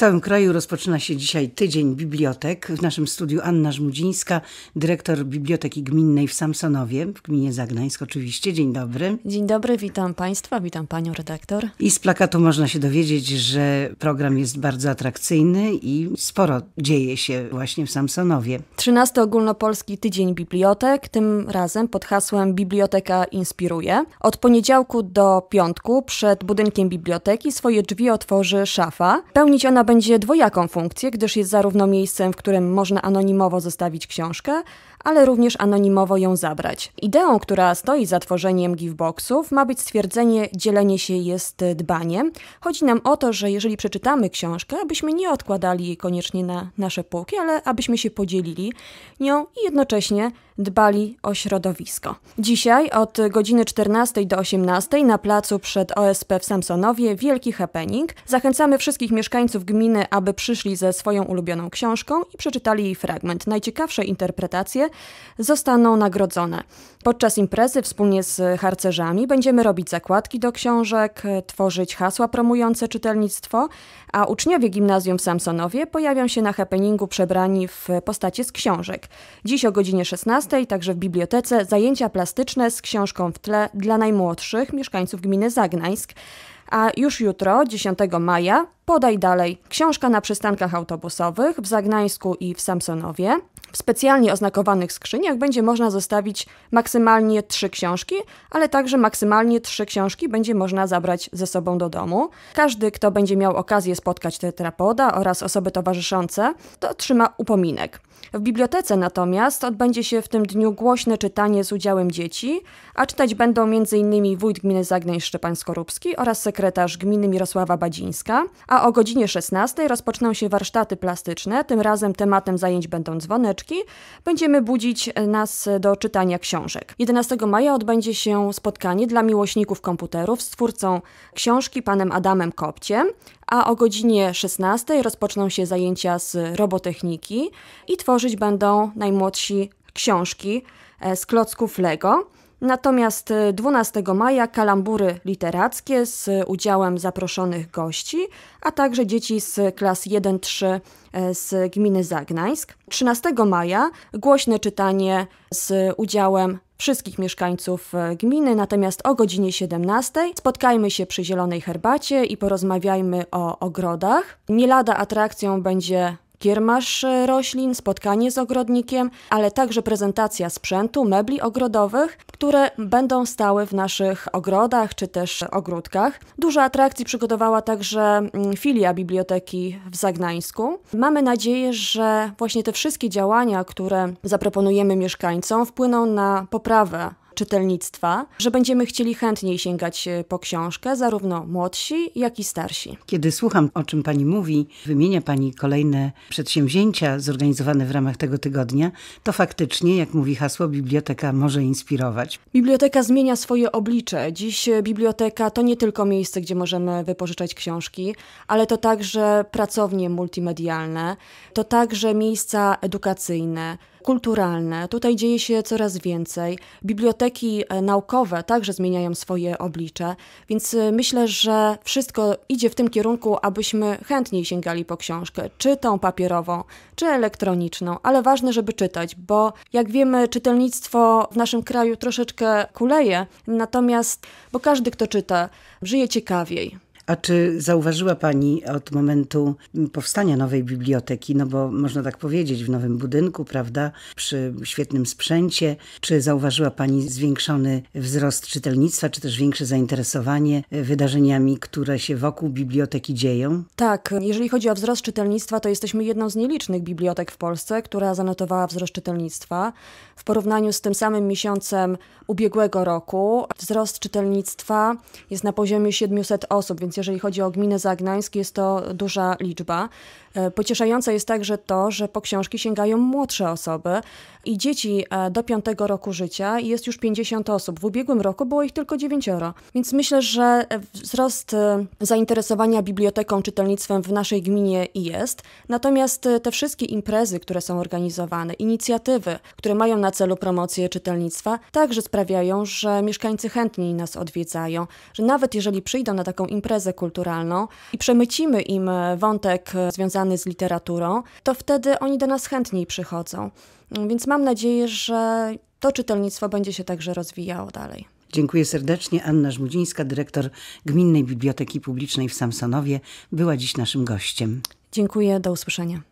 całym kraju rozpoczyna się dzisiaj Tydzień Bibliotek. W naszym studiu Anna Żmudzińska, dyrektor Biblioteki Gminnej w Samsonowie, w gminie Zagnańsk oczywiście. Dzień dobry. Dzień dobry, witam Państwa, witam Panią redaktor. I z plakatu można się dowiedzieć, że program jest bardzo atrakcyjny i sporo dzieje się właśnie w Samsonowie. 13 Ogólnopolski Tydzień Bibliotek, tym razem pod hasłem Biblioteka inspiruje. Od poniedziałku do piątku przed budynkiem biblioteki swoje drzwi otworzy szafa. Pełnić ona będzie dwojaką funkcję, gdyż jest zarówno miejscem, w którym można anonimowo zostawić książkę, ale również anonimowo ją zabrać. Ideą, która stoi za tworzeniem giveboxów, ma być stwierdzenie dzielenie się jest dbaniem. Chodzi nam o to, że jeżeli przeczytamy książkę, abyśmy nie odkładali jej koniecznie na nasze półki, ale abyśmy się podzielili nią i jednocześnie dbali o środowisko. Dzisiaj od godziny 14 do 18 na placu przed OSP w Samsonowie wielki happening. Zachęcamy wszystkich mieszkańców gminy gminy, aby przyszli ze swoją ulubioną książką i przeczytali jej fragment. Najciekawsze interpretacje zostaną nagrodzone. Podczas imprezy wspólnie z harcerzami będziemy robić zakładki do książek, tworzyć hasła promujące czytelnictwo, a uczniowie gimnazjum w Samsonowie pojawią się na happeningu przebrani w postacie z książek. Dziś o godzinie 16, także w bibliotece, zajęcia plastyczne z książką w tle dla najmłodszych mieszkańców gminy Zagnańsk a już jutro, 10 maja, podaj dalej. Książka na przystankach autobusowych w Zagnańsku i w Samsonowie. W specjalnie oznakowanych skrzyniach będzie można zostawić maksymalnie trzy książki, ale także maksymalnie trzy książki będzie można zabrać ze sobą do domu. Każdy, kto będzie miał okazję spotkać tetrapoda oraz osoby towarzyszące, to otrzyma upominek. W bibliotece natomiast odbędzie się w tym dniu głośne czytanie z udziałem dzieci, a czytać będą m.in. wójt gminy Zagnej Szczepan Skorupski oraz sekretarz gminy Mirosława Badzińska, a o godzinie 16 rozpoczną się warsztaty plastyczne, tym razem tematem zajęć będą dzwoneczki. Będziemy budzić e, nas do czytania książek. 11 maja odbędzie się spotkanie dla miłośników komputerów z twórcą książki panem Adamem Kopciem, a o godzinie 16 rozpoczną się zajęcia z robotechniki i tworzenia tworzyć będą najmłodsi książki e, z klocków Lego. Natomiast 12 e, maja kalambury literackie z udziałem zaproszonych gości, a także dzieci z klas 1-3 e, z gminy Zagnańsk. 13 maja głośne czytanie z udziałem wszystkich mieszkańców gminy, natomiast o godzinie 17 spotkajmy się przy zielonej herbacie i porozmawiajmy o ogrodach. Nie lada atrakcją będzie kiermasz e, roślin, spotkanie z ogrodnikiem, ale także prezentacja sprzętu, mebli ogrodowych, które będą stały w naszych ogrodach czy też ogródkach. Dużo atrakcji przygotowała także mm, filia biblioteki w Zagnańsku. Mamy nadzieję, że właśnie te wszystkie działania, które zaproponujemy mieszkańcom, wpłyną na poprawę czytelnictwa, że będziemy chcieli chętniej sięgać e, po książkę, zarówno młodsi, jak i starsi. Kiedy słucham, o czym Pani mówi, wymienia Pani kolejne przedsięwzięcia zorganizowane w ramach tego tygodnia, to faktycznie, jak mówi hasło, biblioteka może inspirować. Biblioteka zmienia swoje oblicze. Dziś e, biblioteka to nie tylko miejsce, gdzie możemy wypożyczać książki, ale to także pracownie multimedialne, to także miejsca edukacyjne, kulturalne. Tutaj dzieje się coraz więcej. Biblioteki e, naukowe także zmieniają swoje oblicze, więc e, myślę, że wszystko idzie w tym kierunku, abyśmy chętniej sięgali po książkę, czy tą papierową, czy elektroniczną, ale ważne, żeby czytać, bo jak wiemy, czytelnictwo w naszym kraju troszeczkę kuleje, natomiast, bo każdy, kto czyta, żyje ciekawiej. A czy zauważyła Pani od momentu powstania nowej biblioteki, no bo można tak powiedzieć, w nowym budynku, prawda, przy świetnym sprzęcie, czy zauważyła Pani zwiększony wzrost czytelnictwa, czy też większe zainteresowanie wydarzeniami, które się wokół biblioteki dzieją? Tak, jeżeli chodzi o wzrost czytelnictwa, to jesteśmy jedną z nielicznych bibliotek w Polsce, która zanotowała wzrost czytelnictwa. W porównaniu z tym samym miesiącem ubiegłego roku wzrost czytelnictwa jest na poziomie 700 osób, więc jeżeli chodzi o gminę Zagnańsk, jest to duża liczba. E, pocieszające jest także to, że po książki sięgają młodsze osoby i dzieci e, do piątego roku życia jest już 50 osób. W ubiegłym roku było ich tylko 9. Więc myślę, że e, wzrost zainteresowania biblioteką, czytelnictwem w naszej gminie jest. Natomiast te wszystkie imprezy, które są organizowane, inicjatywy, które mają na celu promocję czytelnictwa, także sprawiają, że mieszkańcy chętniej nas odwiedzają, że nawet jeżeli przyjdą na taką imprezę, imprezę kulturalną i przemycimy im e, wątek e, związany z literaturą, to wtedy oni do nas chętniej przychodzą. Mm, więc mam nadzieję, że to czytelnictwo będzie się także rozwijało dalej. Dziękuję serdecznie. Anna Żmudzińska, dyrektor Gminnej Biblioteki Publicznej w Samsonowie, była dziś naszym gościem. Dziękuję, do usłyszenia.